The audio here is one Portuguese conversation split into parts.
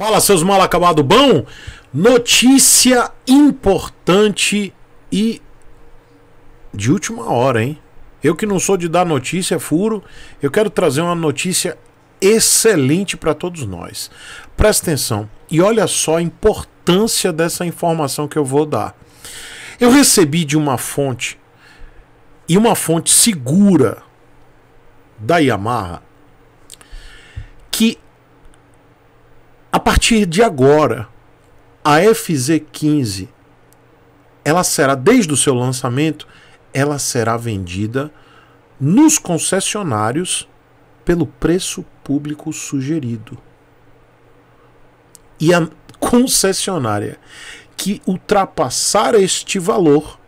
Fala, seus mal acabado bom. Notícia importante e de última hora, hein? Eu que não sou de dar notícia, é furo, eu quero trazer uma notícia excelente para todos nós. Presta atenção e olha só a importância dessa informação que eu vou dar. Eu recebi de uma fonte e uma fonte segura da Yamaha que a partir de agora, a FZ15 ela será desde o seu lançamento, ela será vendida nos concessionários pelo preço público sugerido. E a concessionária que ultrapassar este valor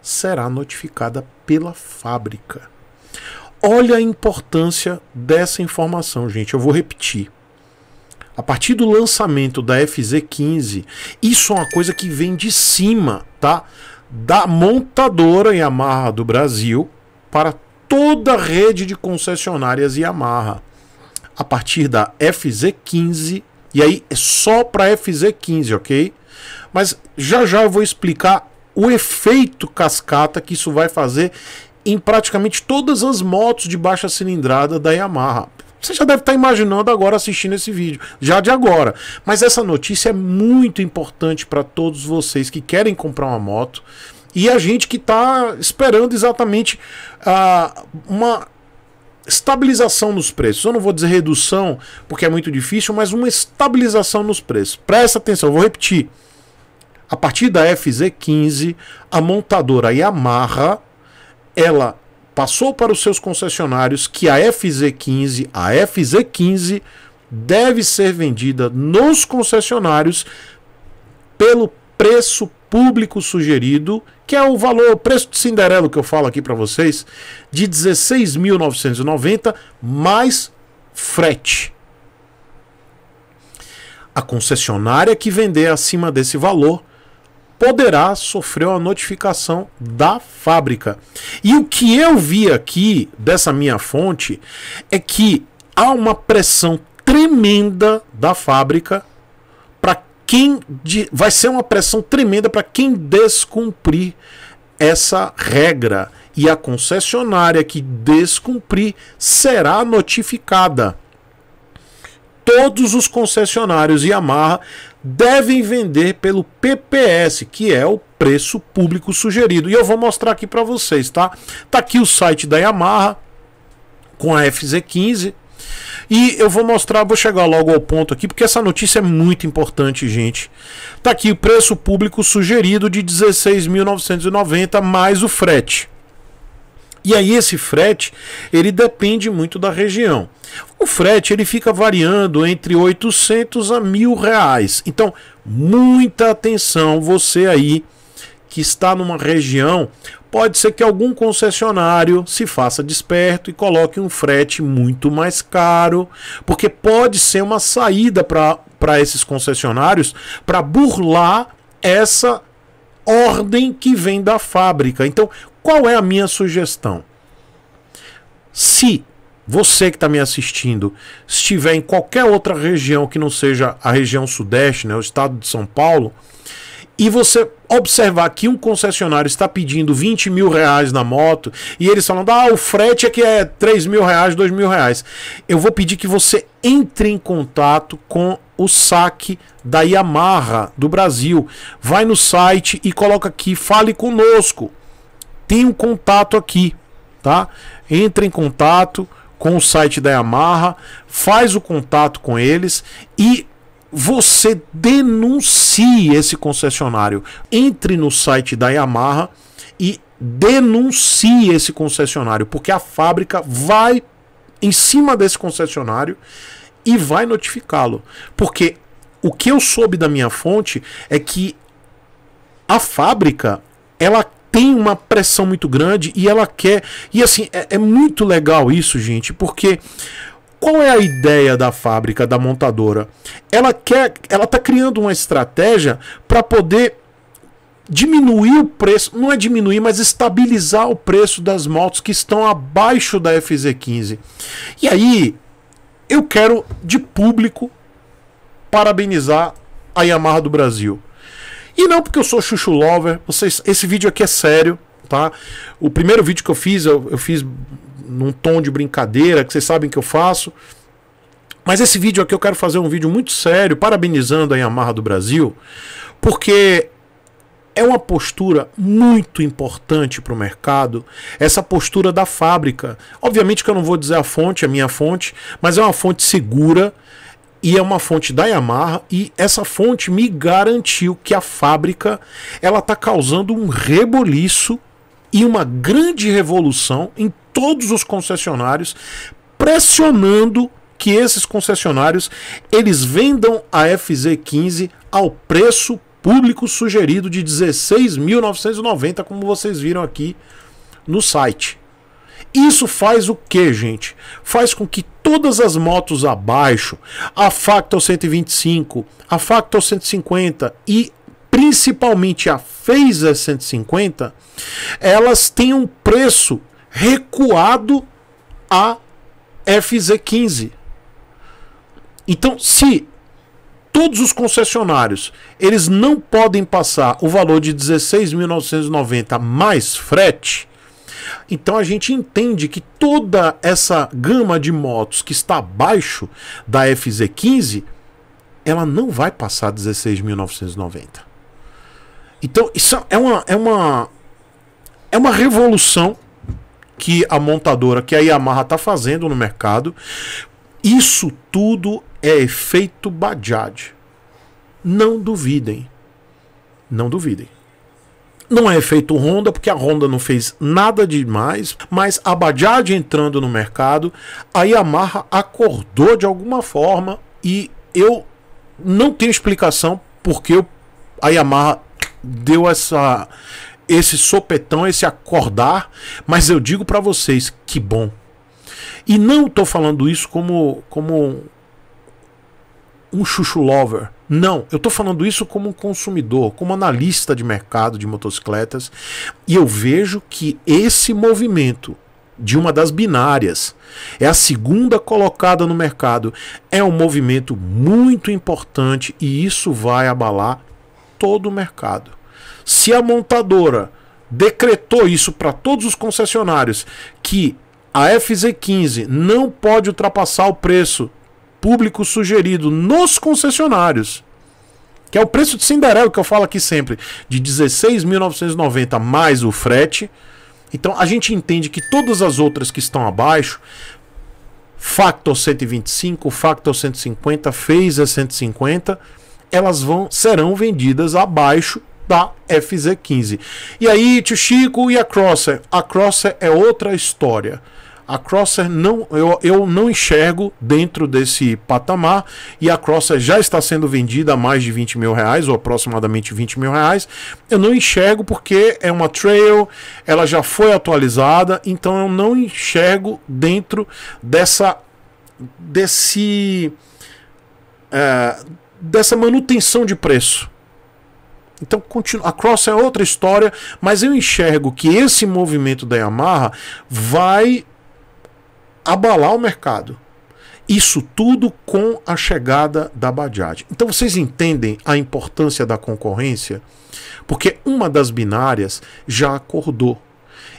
será notificada pela fábrica. Olha a importância dessa informação, gente. Eu vou repetir. A partir do lançamento da FZ15, isso é uma coisa que vem de cima, tá? Da montadora Yamaha do Brasil para toda a rede de concessionárias Yamaha. A partir da FZ15, e aí é só para FZ15, ok? Mas já já eu vou explicar o efeito cascata que isso vai fazer em praticamente todas as motos de baixa cilindrada da Yamaha. Você já deve estar imaginando agora assistindo esse vídeo, já de agora. Mas essa notícia é muito importante para todos vocês que querem comprar uma moto e a gente que está esperando exatamente uh, uma estabilização nos preços. Eu não vou dizer redução, porque é muito difícil, mas uma estabilização nos preços. Presta atenção, vou repetir. A partir da FZ15, a montadora Yamaha ela passou para os seus concessionários que a FZ15, a FZ15 deve ser vendida nos concessionários pelo preço público sugerido, que é o valor, o preço de Cinderelo que eu falo aqui para vocês, de 16.990 mais frete. A concessionária que vender acima desse valor poderá sofrer uma notificação da fábrica. E o que eu vi aqui dessa minha fonte é que há uma pressão tremenda da fábrica para quem de, vai ser uma pressão tremenda para quem descumprir essa regra e a concessionária que descumprir será notificada. Todos os concessionários Yamaha devem vender pelo PPS, que é o preço público sugerido. E eu vou mostrar aqui para vocês, tá? Tá aqui o site da Yamaha com a FZ15. E eu vou mostrar, vou chegar logo ao ponto aqui, porque essa notícia é muito importante, gente. Tá aqui o preço público sugerido de 16.990 mais o frete. E aí esse frete, ele depende muito da região. O frete ele fica variando entre 800 a mil reais. Então, muita atenção você aí que está numa região, pode ser que algum concessionário se faça desperto e coloque um frete muito mais caro, porque pode ser uma saída para esses concessionários para burlar essa ordem que vem da fábrica. Então, qual é a minha sugestão? Se você que está me assistindo estiver em qualquer outra região que não seja a região sudeste, né, o estado de São Paulo, e você observar que um concessionário está pedindo 20 mil reais na moto e eles falando, ah, o frete é que é 3 mil reais, 2 mil reais. Eu vou pedir que você entre em contato com o saque da Yamaha do Brasil. Vai no site e coloca aqui, fale conosco tem um contato aqui, tá? Entra em contato com o site da Yamaha, faz o contato com eles e você denuncie esse concessionário. Entre no site da Yamaha e denuncie esse concessionário, porque a fábrica vai em cima desse concessionário e vai notificá-lo. Porque o que eu soube da minha fonte é que a fábrica ela tem uma pressão muito grande e ela quer. E assim, é, é muito legal isso, gente, porque qual é a ideia da fábrica, da montadora? Ela quer, ela tá criando uma estratégia para poder diminuir o preço, não é diminuir, mas estabilizar o preço das motos que estão abaixo da FZ15. E aí, eu quero de público parabenizar a Yamaha do Brasil. E não porque eu sou chuchu lover, vocês, esse vídeo aqui é sério, tá? O primeiro vídeo que eu fiz, eu, eu fiz num tom de brincadeira, que vocês sabem que eu faço. Mas esse vídeo aqui eu quero fazer um vídeo muito sério, parabenizando a Yamaha do Brasil, porque é uma postura muito importante para o mercado, essa postura da fábrica. Obviamente que eu não vou dizer a fonte, a minha fonte, mas é uma fonte segura, e é uma fonte da Yamaha e essa fonte me garantiu que a fábrica ela tá causando um reboliço e uma grande revolução em todos os concessionários, pressionando que esses concessionários eles vendam a FZ15 ao preço público sugerido de 16.990, como vocês viram aqui no site. Isso faz o que, gente? Faz com que todas as motos abaixo, a Factor 125, a Factor 150 e principalmente a Phaser 150, elas tenham um preço recuado a FZ15. Então, se todos os concessionários eles não podem passar o valor de 16.990 mais frete, então a gente entende que toda essa gama de motos que está abaixo da FZ15, ela não vai passar 16.990. Então isso é uma, é uma é uma revolução que a montadora, que a Yamaha está fazendo no mercado. Isso tudo é efeito Bajaj. Não duvidem. Não duvidem. Não é efeito Honda, porque a Honda não fez nada demais, mas a Bajaj entrando no mercado, a Yamaha acordou de alguma forma e eu não tenho explicação porque a Yamaha deu essa esse sopetão, esse acordar, mas eu digo para vocês que bom. E não estou falando isso como como um chuchu lover. Não, eu estou falando isso como um consumidor, como analista de mercado de motocicletas, e eu vejo que esse movimento de uma das binárias, é a segunda colocada no mercado, é um movimento muito importante e isso vai abalar todo o mercado. Se a montadora decretou isso para todos os concessionários que a FZ15 não pode ultrapassar o preço público sugerido nos concessionários. Que é o preço de Cinderela que eu falo aqui sempre, de 16.990 mais o frete. Então a gente entende que todas as outras que estão abaixo, Factor 125, Factor 150, Phaser 150, elas vão serão vendidas abaixo da FZ15. E aí, tio Chico e a Crosser? A Crosser é outra história. A Crosser não, eu, eu não enxergo dentro desse patamar e a Crosser já está sendo vendida a mais de 20 mil reais, ou aproximadamente 20 mil reais. Eu não enxergo porque é uma trail, ela já foi atualizada, então eu não enxergo dentro dessa. desse. É, dessa manutenção de preço. Então a Cross é outra história, mas eu enxergo que esse movimento da Yamaha vai abalar o mercado. Isso tudo com a chegada da Bajaj. Então vocês entendem a importância da concorrência? Porque uma das binárias já acordou.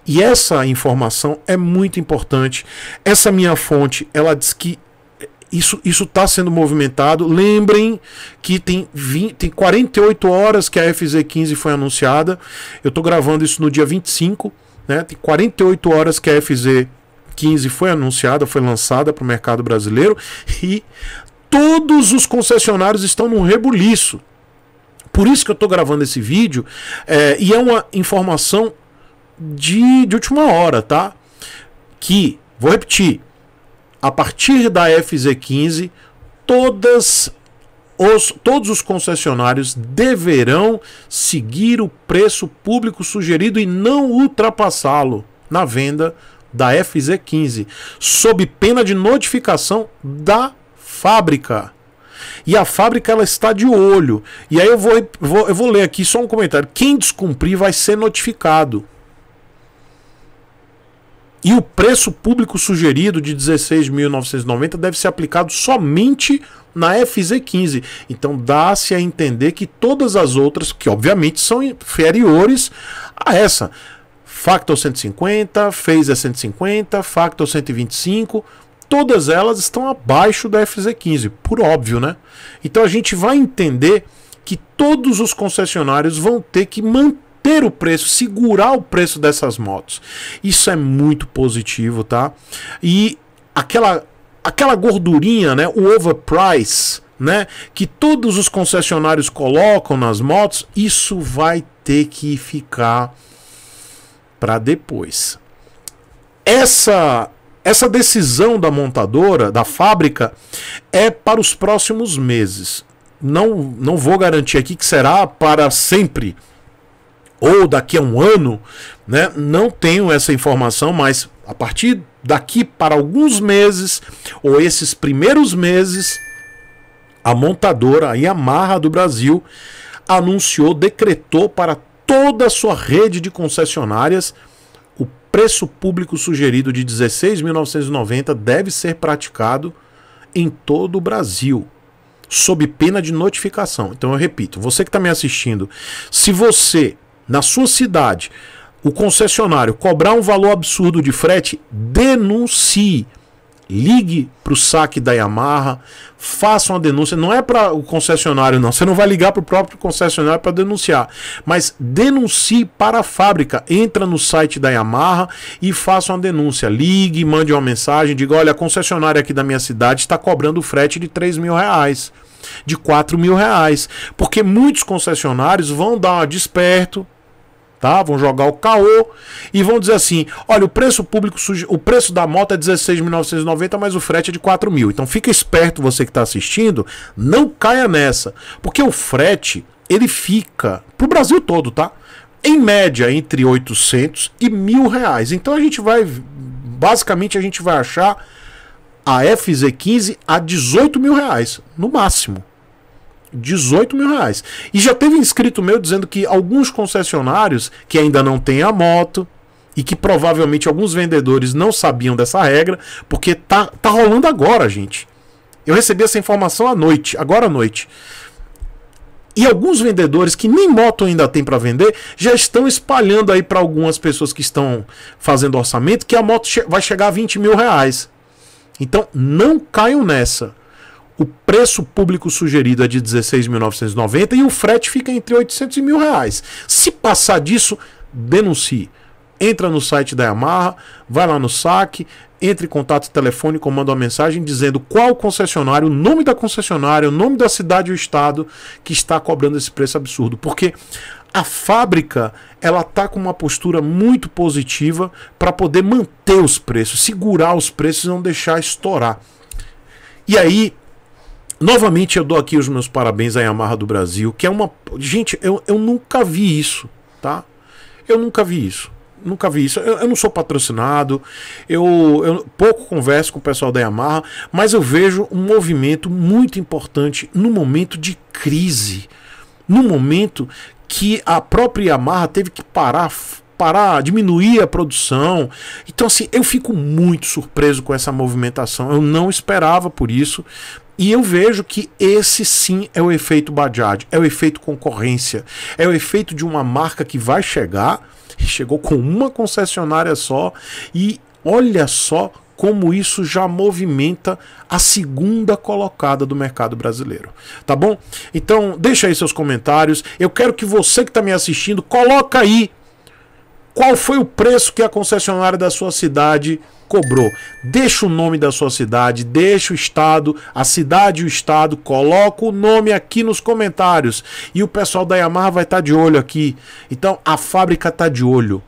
E essa informação é muito importante. Essa minha fonte, ela diz que eh, isso está sendo movimentado. Lembrem que tem, 20, tem 48 horas que a FZ15 foi anunciada. Eu estou gravando isso no dia 25. Né? Tem 48 horas que a FZ 15 foi anunciada, foi lançada para o mercado brasileiro e todos os concessionários estão num rebuliço. Por isso que eu estou gravando esse vídeo é, e é uma informação de, de última hora, tá? Que, vou repetir, a partir da FZ15, todas os, todos os concessionários deverão seguir o preço público sugerido e não ultrapassá-lo na venda da FZ15, sob pena de notificação da fábrica. E a fábrica ela está de olho. E aí eu vou, vou, eu vou ler aqui só um comentário. Quem descumprir vai ser notificado. E o preço público sugerido de 16.990 deve ser aplicado somente na FZ15. Então dá-se a entender que todas as outras, que obviamente são inferiores a essa, Factor 150, Phaser 150, Factor 125, todas elas estão abaixo da FZ15, por óbvio, né? Então a gente vai entender que todos os concessionários vão ter que manter o preço, segurar o preço dessas motos. Isso é muito positivo, tá? E aquela aquela gordurinha, né, o overprice, né, que todos os concessionários colocam nas motos, isso vai ter que ficar para depois. Essa essa decisão da montadora, da fábrica, é para os próximos meses. Não, não vou garantir aqui que será para sempre ou daqui a um ano, né? Não tenho essa informação, mas a partir daqui para alguns meses ou esses primeiros meses, a montadora a Yamaha do Brasil anunciou, decretou para toda a sua rede de concessionárias, o preço público sugerido de 16.990 deve ser praticado em todo o Brasil, sob pena de notificação. Então eu repito, você que está me assistindo, se você, na sua cidade, o concessionário cobrar um valor absurdo de frete, denuncie. Ligue para o saque da Yamaha, faça uma denúncia. Não é para o concessionário, não. Você não vai ligar para o próprio concessionário para denunciar. Mas denuncie para a fábrica. Entra no site da Yamaha e faça uma denúncia. Ligue, mande uma mensagem, diga: olha, a concessionária aqui da minha cidade está cobrando frete de 3 mil reais, de 4 mil reais. Porque muitos concessionários vão dar uma desperto tá? Vão jogar o caô e vão dizer assim: olha, o preço público, o preço da moto é 16.990, mas o frete é de 4 mil. Então fica esperto você que está assistindo, não caia nessa, porque o frete ele fica pro Brasil todo, tá? Em média entre 800 e mil reais. Então a gente vai, basicamente a gente vai achar a FZ15 a 18 mil reais no máximo. 18 mil reais. E já teve inscrito meu dizendo que alguns concessionários que ainda não têm a moto e que provavelmente alguns vendedores não sabiam dessa regra, porque tá, tá rolando agora, gente. Eu recebi essa informação à noite, agora à noite. E alguns vendedores que nem moto ainda tem para vender já estão espalhando aí para algumas pessoas que estão fazendo orçamento que a moto vai chegar a 20 mil reais. Então não caiam nessa. O preço público sugerido é de 16.990 e o frete fica entre 800 e mil reais. Se passar disso, denuncie. Entra no site da Yamaha, vai lá no saque, entre em contato telefônico manda uma mensagem dizendo qual concessionário, o nome da concessionária, o nome da cidade ou estado que está cobrando esse preço absurdo. Porque a fábrica ela tá com uma postura muito positiva para poder manter os preços, segurar os preços e não deixar estourar. E aí Novamente eu dou aqui os meus parabéns à Yamaha do Brasil, que é uma. Gente, eu, eu nunca vi isso, tá? Eu nunca vi isso. Nunca vi isso. Eu, eu não sou patrocinado, eu, eu pouco converso com o pessoal da Yamaha, mas eu vejo um movimento muito importante no momento de crise. No momento que a própria Yamaha teve que parar parar, diminuir a produção. Então, assim, eu fico muito surpreso com essa movimentação. Eu não esperava por isso, e eu vejo que esse sim é o efeito Bajaj, é o efeito concorrência, é o efeito de uma marca que vai chegar, chegou com uma concessionária só, e olha só como isso já movimenta a segunda colocada do mercado brasileiro, tá bom? Então, deixa aí seus comentários. Eu quero que você que está me assistindo, coloca aí qual foi o preço que a concessionária da sua cidade cobrou? Deixa o nome da sua cidade, deixa o estado, a cidade e o estado, coloca o nome aqui nos comentários e o pessoal da Yamaha vai estar tá de olho aqui. Então a fábrica está de olho.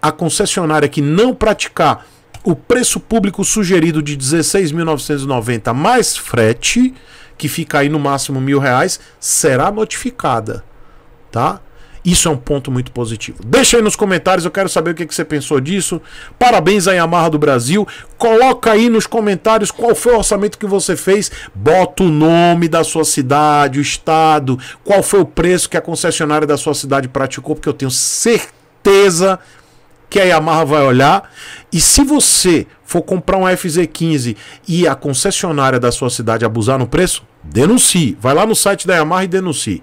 A concessionária que não praticar o preço público sugerido de 16.990 mais frete, que fica aí no máximo mil reais, será notificada, tá? Isso é um ponto muito positivo. Deixa aí nos comentários, eu quero saber o que, que você pensou disso. Parabéns à Yamaha do Brasil. Coloca aí nos comentários qual foi o orçamento que você fez. Bota o nome da sua cidade, o estado, qual foi o preço que a concessionária da sua cidade praticou, porque eu tenho certeza que a Yamaha vai olhar. E se você for comprar um FZ15 e a concessionária da sua cidade abusar no preço, denuncie. Vai lá no site da Yamaha e denuncie.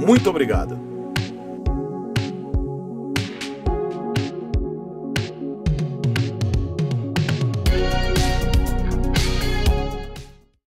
Muito obrigado.